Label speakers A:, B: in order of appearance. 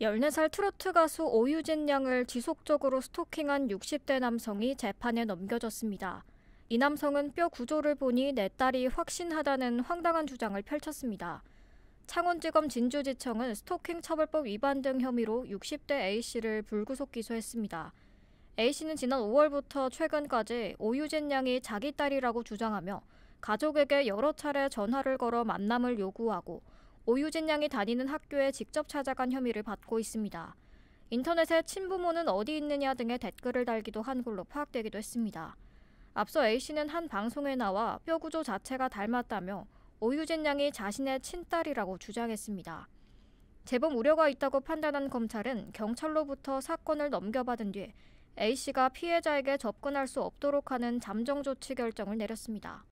A: 14살 트로트 가수 오유진 양을 지속적으로 스토킹한 60대 남성이 재판에 넘겨졌습니다. 이 남성은 뼈 구조를 보니 내 딸이 확신하다는 황당한 주장을 펼쳤습니다. 창원지검 진주지청은 스토킹 처벌법 위반 등 혐의로 60대 A씨를 불구속 기소했습니다. A씨는 지난 5월부터 최근까지 오유진 양이 자기 딸이라고 주장하며 가족에게 여러 차례 전화를 걸어 만남을 요구하고 오유진 양이 다니는 학교에 직접 찾아간 혐의를 받고 있습니다. 인터넷에 친부모는 어디 있느냐 등의 댓글을 달기도 한 걸로 파악되기도 했습니다. 앞서 A씨는 한 방송에 나와 뼈구조 자체가 닮았다며 오유진 양이 자신의 친딸이라고 주장했습니다. 재범 우려가 있다고 판단한 검찰은 경찰로부터 사건을 넘겨받은 뒤 A씨가 피해자에게 접근할 수 없도록 하는 잠정 조치 결정을 내렸습니다.